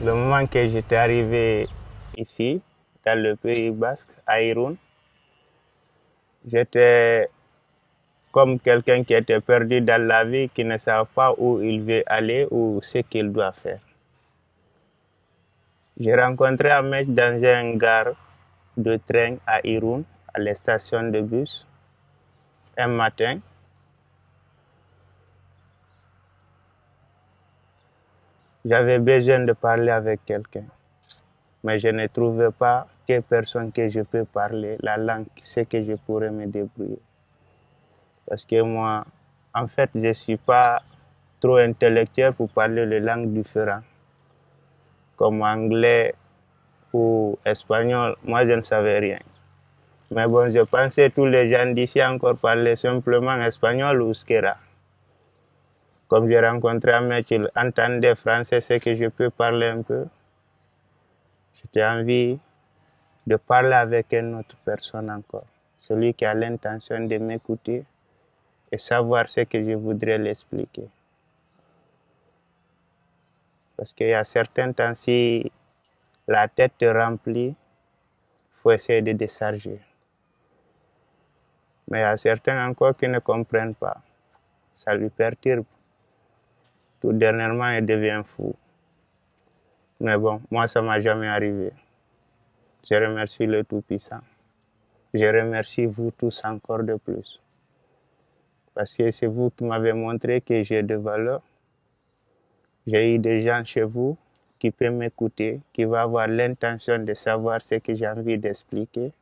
Le moment que j'étais arrivé ici, dans le Pays basque, à Irun, j'étais comme quelqu'un qui était perdu dans la vie, qui ne savait pas où il veut aller ou ce qu'il doit faire. J'ai rencontré Ahmed dans un gare de train à Irun, à la station de bus, un matin. J'avais besoin de parler avec quelqu'un, mais je ne trouvais pas quelle personne que je peux parler, la langue, ce que je pourrais me débrouiller. Parce que moi, en fait, je ne suis pas trop intellectuel pour parler les langues différentes. Comme anglais ou espagnol, moi, je ne savais rien. Mais bon, je pensais que tous les gens d'ici encore parler simplement espagnol ou skera. Comme j'ai rencontré un mec, qui entendait français, c'est que je peux parler un peu. J'ai envie de parler avec une autre personne encore. Celui qui a l'intention de m'écouter et savoir ce que je voudrais l'expliquer. Parce qu'il y a certains temps, si la tête te remplit, il faut essayer de décharger. Mais il y a certains encore qui ne comprennent pas. Ça lui perturbe. Tout dernièrement, il devient fou. Mais bon, moi, ça ne m'a jamais arrivé. Je remercie le Tout-Puissant. Je remercie vous tous encore de plus. Parce que c'est vous qui m'avez montré que j'ai de valeur. J'ai eu des gens chez vous qui peuvent m'écouter, qui vont avoir l'intention de savoir ce que j'ai envie d'expliquer.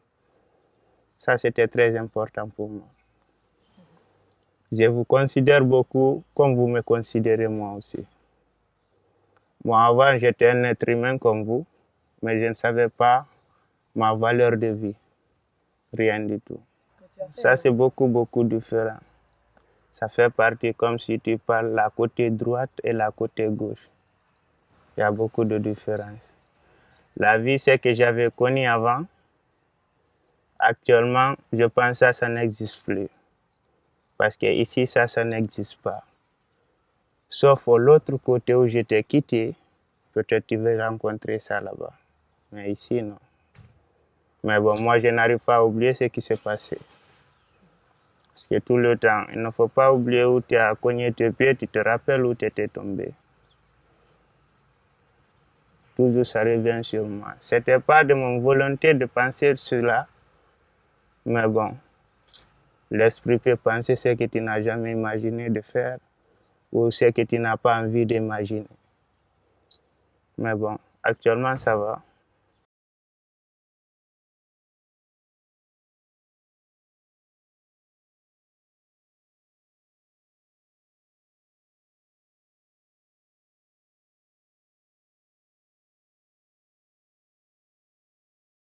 Ça, c'était très important pour moi. Je vous considère beaucoup comme vous me considérez moi aussi. Moi avant, j'étais un être humain comme vous, mais je ne savais pas ma valeur de vie. Rien du tout. Ça, c'est hein. beaucoup, beaucoup différent. Ça fait partie comme si tu parles la côté droite et la côté gauche. Il y a beaucoup de différences. La vie, c'est que j'avais connu avant. Actuellement, je pense que ça, ça n'existe plus. Parce que ici, ça, ça n'existe pas. Sauf à l'autre côté où je t'ai quitté, peut-être tu veux rencontrer ça là-bas. Mais ici, non. Mais bon, moi, je n'arrive pas à oublier ce qui s'est passé. Parce que tout le temps, il ne faut pas oublier où tu as cogné tes pieds, tu te rappelles où tu étais tombé. Toujours ça revient sur moi. Ce n'était pas de mon volonté de penser cela, mais bon, L'esprit peut penser ce que tu n'as jamais imaginé de faire ou ce que tu n'as pas envie d'imaginer. Mais bon, actuellement ça va.